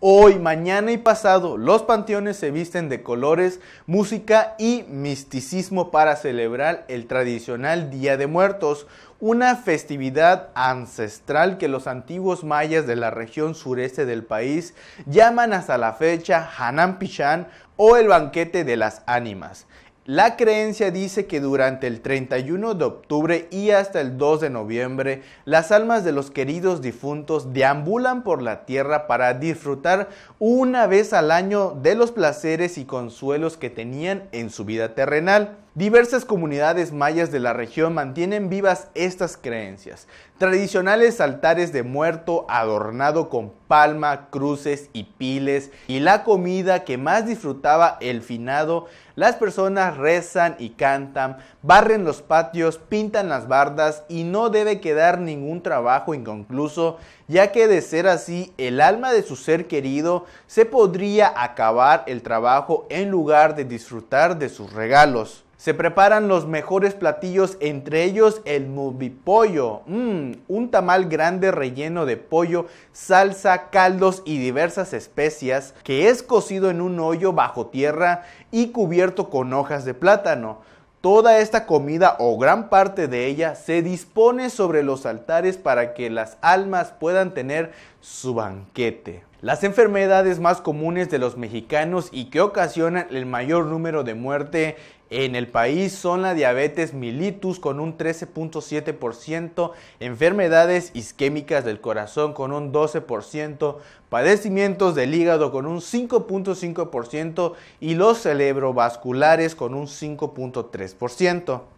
Hoy, mañana y pasado, los panteones se visten de colores, música y misticismo para celebrar el tradicional Día de Muertos, una festividad ancestral que los antiguos mayas de la región sureste del país llaman hasta la fecha Hanan Pichán o el banquete de las ánimas. La creencia dice que durante el 31 de octubre y hasta el 2 de noviembre, las almas de los queridos difuntos deambulan por la tierra para disfrutar una vez al año de los placeres y consuelos que tenían en su vida terrenal. Diversas comunidades mayas de la región mantienen vivas estas creencias. Tradicionales altares de muerto adornado con palma, cruces y piles y la comida que más disfrutaba el finado, las personas rezan y cantan, barren los patios, pintan las bardas y no debe quedar ningún trabajo inconcluso, ya que de ser así el alma de su ser querido se podría acabar el trabajo en lugar de disfrutar de sus regalos. Se preparan los mejores platillos, entre ellos el mubipollo, mm, un tamal grande relleno de pollo, salsa, caldos y diversas especias, que es cocido en un hoyo bajo tierra y cubierto con hojas de plátano. Toda esta comida o gran parte de ella se dispone sobre los altares para que las almas puedan tener su banquete. Las enfermedades más comunes de los mexicanos y que ocasionan el mayor número de muerte en el país son la diabetes mellitus con un 13.7%, enfermedades isquémicas del corazón con un 12%, padecimientos del hígado con un 5.5% y los cerebrovasculares con un 5.3%.